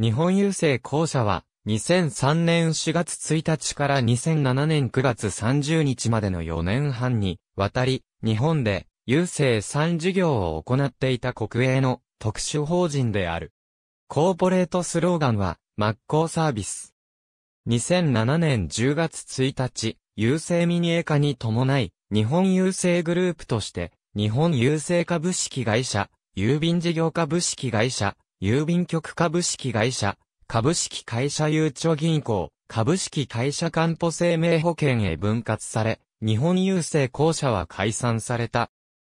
日本郵政公社は、2003年4月1日から2007年9月30日までの4年半に、渡り、日本で、郵政3事業を行っていた国営の特殊法人である。コーポレートスローガンは、真っ向サービス。2007年10月1日、郵政民営化に伴い、日本郵政グループとして、日本郵政株式会社、郵便事業株式会社、郵便局株式会社、株式会社ゆうちょ銀行、株式会社かんぽ生命保険へ分割され、日本郵政公社は解散された。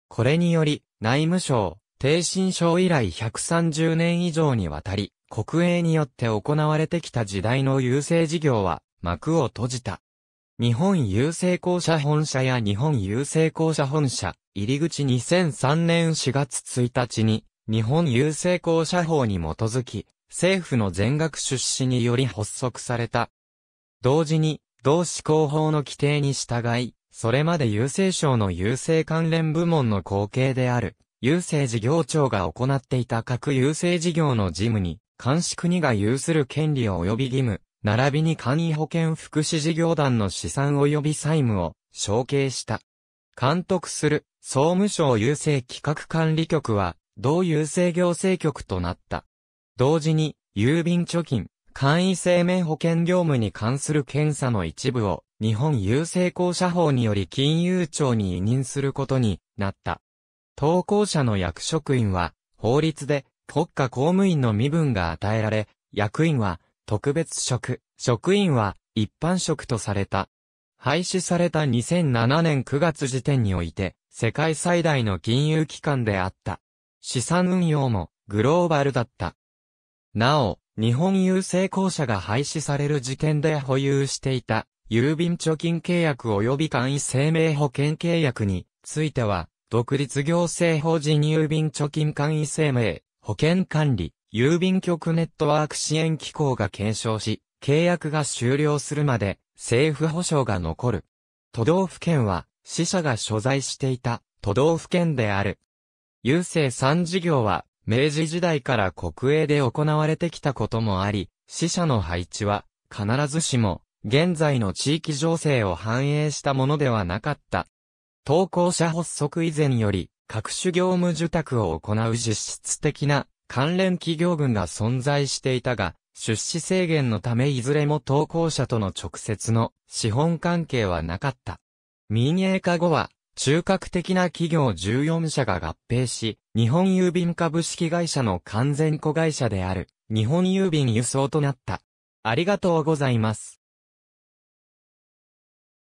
これにより、内務省、定心省以来130年以上にわたり、国営によって行われてきた時代の郵政事業は、幕を閉じた。日本郵政公社本社や日本郵政公社本社、入り口2003年4月1日に、日本郵政公社法に基づき、政府の全額出資により発足された。同時に、同志行法の規定に従い、それまで郵政省の郵政関連部門の後継である、郵政事業庁が行っていた各郵政事業の事務に、監視国が有する権利及び義務、並びに簡易保険福祉事業団の資産及び債務を承継した。監督する総務省郵政企画管理局は、同郵政行政局となった。同時に、郵便貯金、簡易生命保険業務に関する検査の一部を、日本郵政公社法により金融庁に委任することになった。投稿者の役職員は、法律で国家公務員の身分が与えられ、役員は特別職、職員は一般職とされた。廃止された2007年9月時点において、世界最大の金融機関であった。資産運用もグローバルだった。なお、日本郵政公社が廃止される時点で保有していた郵便貯金契約及び簡易生命保険契約については、独立行政法人郵便貯金簡易生命保険管理郵便局ネットワーク支援機構が検証し、契約が終了するまで政府保障が残る。都道府県は死者が所在していた都道府県である。郵政三事業は、明治時代から国営で行われてきたこともあり、死者の配置は、必ずしも、現在の地域情勢を反映したものではなかった。投稿者発足以前より、各種業務受託を行う実質的な関連企業群が存在していたが、出資制限のためいずれも投稿者との直接の資本関係はなかった。民営化後は中核的な企業14社が合併し、日本郵便株式会社の完全子会社である、日本郵便輸送となった。ありがとうございます。